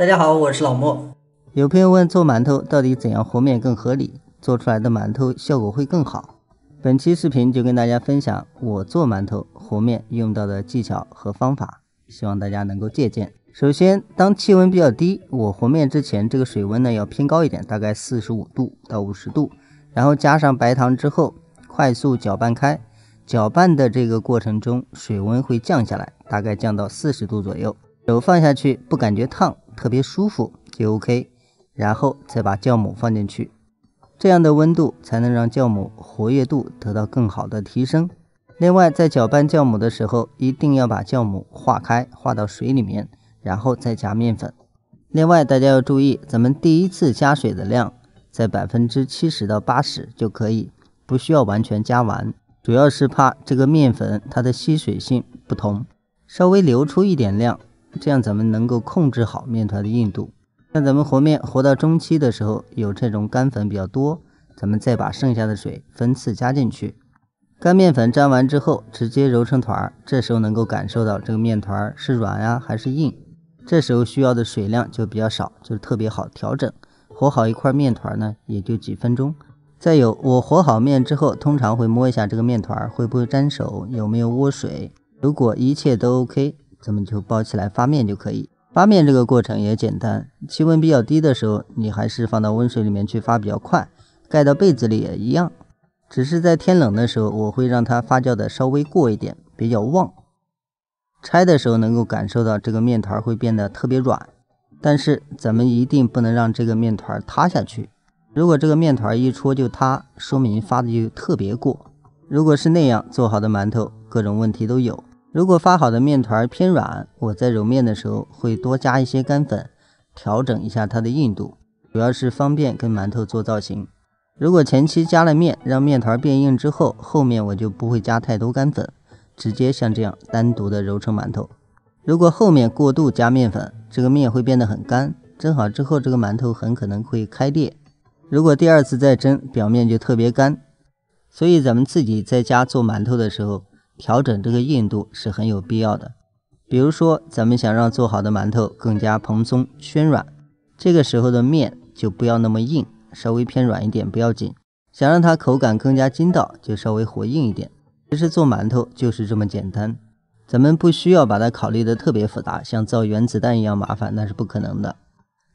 大家好，我是老莫。有朋友问做馒头到底怎样和面更合理，做出来的馒头效果会更好。本期视频就跟大家分享我做馒头和面用到的技巧和方法，希望大家能够借鉴。首先，当气温比较低，我和面之前，这个水温呢要偏高一点，大概四十五度到五十度，然后加上白糖之后，快速搅拌开。搅拌的这个过程中，水温会降下来，大概降到四十度左右，手放下去不感觉烫。特别舒服就 OK，然后再把酵母放进去，这样的温度才能让酵母活跃度得到更好的提升。另外，在搅拌酵母的时候，一定要把酵母化开，化到水里面，然后再加面粉。另外，大家要注意，咱们第一次加水的量在百分之七十到八十就可以，不需要完全加完，主要是怕这个面粉它的吸水性不同，稍微留出一点量。这样咱们能够控制好面团的硬度。像咱们和面和到中期的时候，有这种干粉比较多，咱们再把剩下的水分次加进去。干面粉粘完之后，直接揉成团。这时候能够感受到这个面团是软呀还是硬，这时候需要的水量就比较少，就特别好调整。和好一块面团呢，也就几分钟。再有，我和好面之后，通常会摸一下这个面团会不会粘手，有没有窝水。如果一切都 OK。咱们就包起来发面就可以，发面这个过程也简单。气温比较低的时候，你还是放到温水里面去发比较快，盖到被子里也一样。只是在天冷的时候，我会让它发酵的稍微过一点，比较旺。拆的时候能够感受到这个面团会变得特别软，但是咱们一定不能让这个面团塌下去。如果这个面团一戳就塌，说明发的就特别过。如果是那样做好的馒头，各种问题都有。如果发好的面团偏软，我在揉面的时候会多加一些干粉，调整一下它的硬度，主要是方便跟馒头做造型。如果前期加了面，让面团变硬之后，后面我就不会加太多干粉，直接像这样单独的揉成馒头。如果后面过度加面粉，这个面会变得很干，蒸好之后这个馒头很可能会开裂。如果第二次再蒸，表面就特别干。所以咱们自己在家做馒头的时候。调整这个硬度是很有必要的。比如说，咱们想让做好的馒头更加蓬松暄软，这个时候的面就不要那么硬，稍微偏软一点不要紧。想让它口感更加筋道，就稍微和硬一点。其实做馒头就是这么简单，咱们不需要把它考虑的特别复杂，像造原子弹一样麻烦，那是不可能的。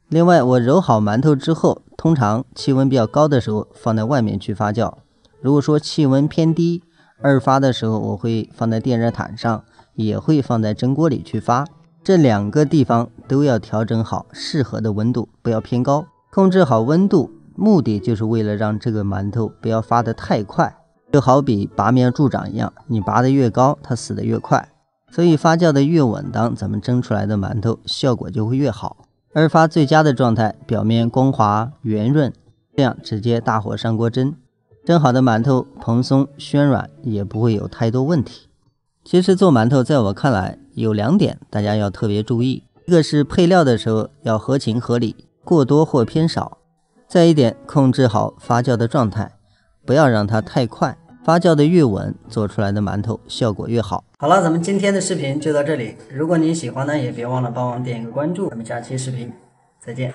另外，我揉好馒头之后，通常气温比较高的时候放在外面去发酵。如果说气温偏低，二发的时候，我会放在电热毯上，也会放在蒸锅里去发，这两个地方都要调整好适合的温度，不要偏高，控制好温度，目的就是为了让这个馒头不要发得太快，就好比拔苗助长一样，你拔得越高，它死得越快，所以发酵的越稳当，咱们蒸出来的馒头效果就会越好。二发最佳的状态，表面光滑圆润，这样直接大火上锅蒸。蒸好的馒头蓬松暄软，也不会有太多问题。其实做馒头，在我看来有两点大家要特别注意：一个是配料的时候要合情合理，过多或偏少；再一点，控制好发酵的状态，不要让它太快。发酵的越稳，做出来的馒头效果越好。好了，咱们今天的视频就到这里。如果您喜欢呢，也别忘了帮忙点一个关注。咱们下期视频再见。